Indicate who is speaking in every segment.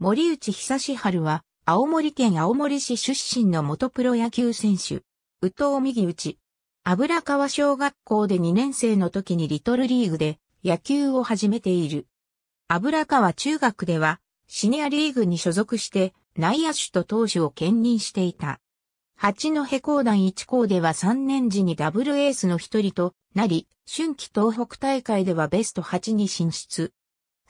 Speaker 1: 森内久志春は、青森県青森市出身の元プロ野球選手。宇藤右内。油川小学校で2年生の時にリトルリーグで野球を始めている。油川中学では、シニアリーグに所属して、内野手と投手を兼任していた。八戸高団一校では3年時にダブルエースの一人となり、春季東北大会ではベスト8に進出。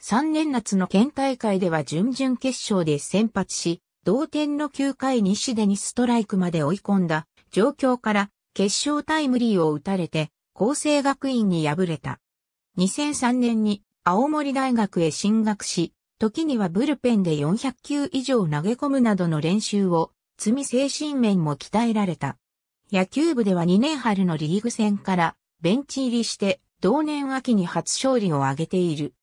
Speaker 1: 3年夏の県大会では準々決勝で先発し、同点の9回にでにストライクまで追い込んだ状況から決勝タイムリーを打たれて、厚生学院に敗れた。2003年に青森大学へ進学し、時にはブルペンで400球以上投げ込むなどの練習を積み精神面も鍛えられた。野球部では2年春のリーグ戦からベンチ入りして同年秋に初勝利を挙げている。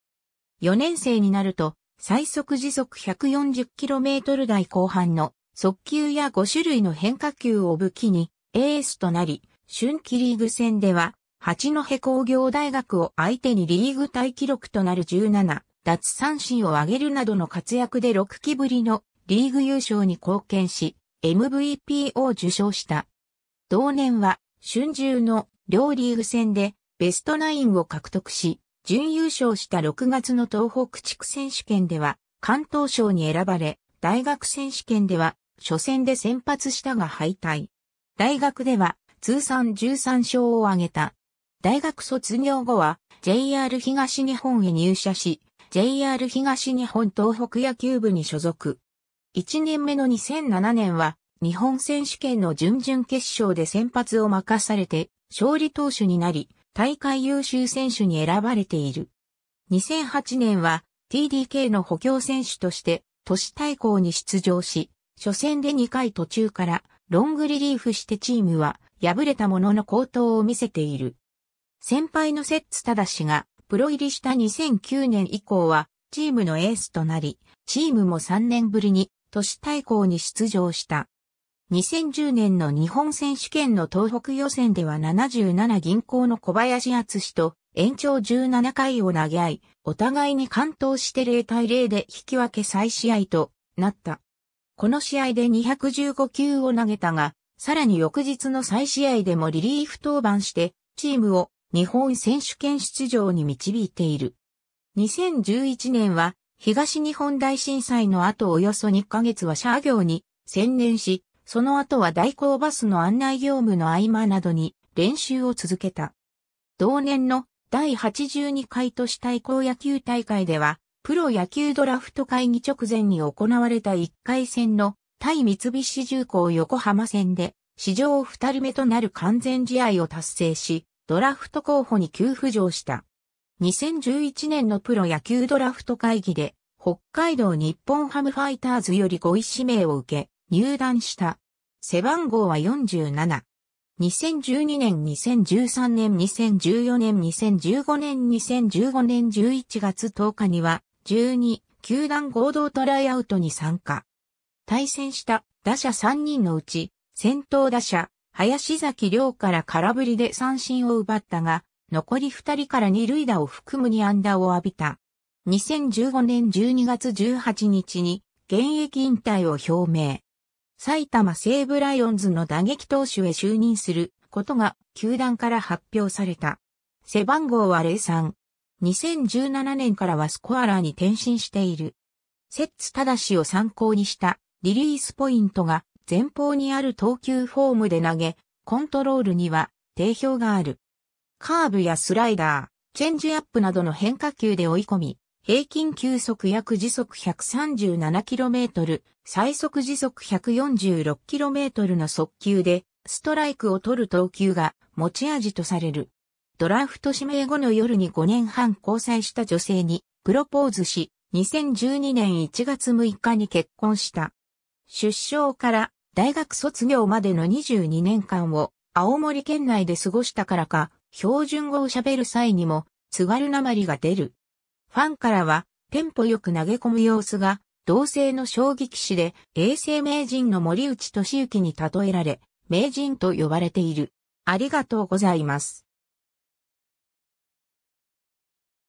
Speaker 1: 4年生になると、最速時速 140km 台後半の速球や5種類の変化球を武器にエースとなり、春季リーグ戦では、八戸工業大学を相手にリーグ大記録となる17脱三振を上げるなどの活躍で6期ぶりのリーグ優勝に貢献し、MVP を受賞した。同年は、春秋の両リーグ戦でベストナインを獲得し、準優勝した6月の東北地区選手権では、関東賞に選ばれ、大学選手権では、初戦で先発したが敗退。大学では、通算13勝を挙げた。大学卒業後は、JR 東日本へ入社し、JR 東日本東北野球部に所属。1年目の2007年は、日本選手権の準々決勝で先発を任されて、勝利投手になり、大会優秀選手に選ばれている。2008年は TDK の補強選手として都市対抗に出場し、初戦で2回途中からロングリリーフしてチームは敗れたものの好投を見せている。先輩のセッツ忠しがプロ入りした2009年以降はチームのエースとなり、チームも3年ぶりに都市対抗に出場した。2010年の日本選手権の東北予選では77銀行の小林厚氏と延長17回を投げ合い、お互いに完投して0対0で引き分け再試合となった。この試合で215球を投げたが、さらに翌日の再試合でもリリーフ登板して、チームを日本選手権出場に導いている。2011年は東日本大震災の後およそ2ヶ月は社業に専念し、その後は代行バスの案内業務の合間などに練習を続けた。同年の第82回都市対抗野球大会では、プロ野球ドラフト会議直前に行われた1回戦の対三菱重工横浜戦で、史上2人目となる完全試合を達成し、ドラフト候補に急浮上した。2011年のプロ野球ドラフト会議で、北海道日本ハムファイターズより5位指名を受け、入団した。背番号は47。2012年、2013年、2014年、2015年、2015年11月10日には、12、球団合同トライアウトに参加。対戦した打者3人のうち、先頭打者、林崎亮から空振りで三振を奪ったが、残り2人から二塁打を含むに安打を浴びた。2015年12月18日に現役引退を表明。埼玉西武ライオンズの打撃投手へ就任することが球団から発表された。背番号は03。2017年からはスコアラーに転身している。セッツただしを参考にしたリリースポイントが前方にある投球フォームで投げ、コントロールには定評がある。カーブやスライダー、チェンジアップなどの変化球で追い込み、平均球速約時速 137km、最速時速 146km の速球で、ストライクを取る投球が持ち味とされる。ドラフト指名後の夜に5年半交際した女性にプロポーズし、2012年1月6日に結婚した。出生から大学卒業までの22年間を青森県内で過ごしたからか、標準語を喋る際にも津軽なまりが出る。ファンからは、テンポよく投げ込む様子が、同性の将棋棋士で、永世名人の森内俊之に例えられ、名人と呼ばれている。ありがとうございます。